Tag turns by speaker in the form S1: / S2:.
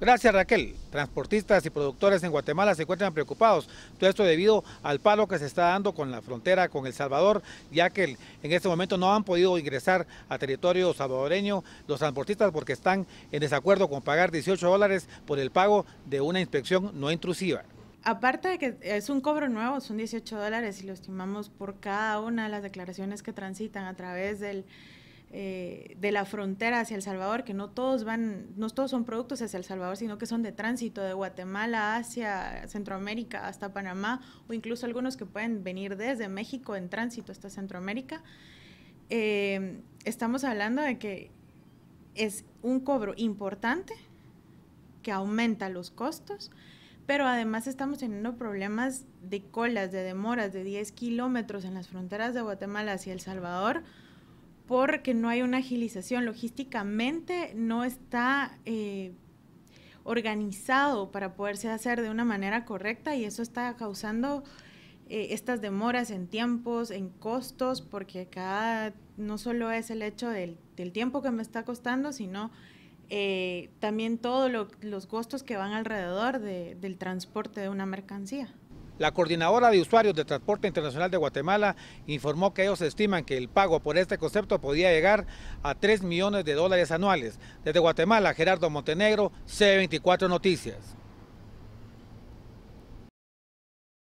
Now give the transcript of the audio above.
S1: Gracias Raquel. Transportistas y productores en Guatemala se encuentran preocupados. Todo esto debido al palo que se está dando con la frontera con El Salvador, ya que en este momento no han podido ingresar a territorio salvadoreño los transportistas porque están en desacuerdo con pagar 18 dólares por el pago de una inspección no intrusiva.
S2: Aparte de que es un cobro nuevo, son 18 dólares y lo estimamos por cada una de las declaraciones que transitan a través del, eh, de la frontera hacia El Salvador, que no todos van, no todos son productos hacia El Salvador, sino que son de tránsito de Guatemala hacia Centroamérica, hasta Panamá, o incluso algunos que pueden venir desde México en tránsito hasta Centroamérica. Eh, estamos hablando de que es un cobro importante que aumenta los costos, pero además estamos teniendo problemas de colas, de demoras de 10 kilómetros en las fronteras de Guatemala hacia El Salvador, porque no hay una agilización. Logísticamente no está eh, organizado para poderse hacer de una manera correcta y eso está causando eh, estas demoras en tiempos, en costos, porque cada, no solo es el hecho del, tiempo que me está costando, sino eh, también todos los costos que van alrededor del transporte de una mercancía.
S1: La coordinadora de usuarios de Transporte Internacional de Guatemala informó que ellos estiman que el pago por este concepto podía llegar a 3 millones de dólares anuales. Desde Guatemala, Gerardo Montenegro, C24 Noticias.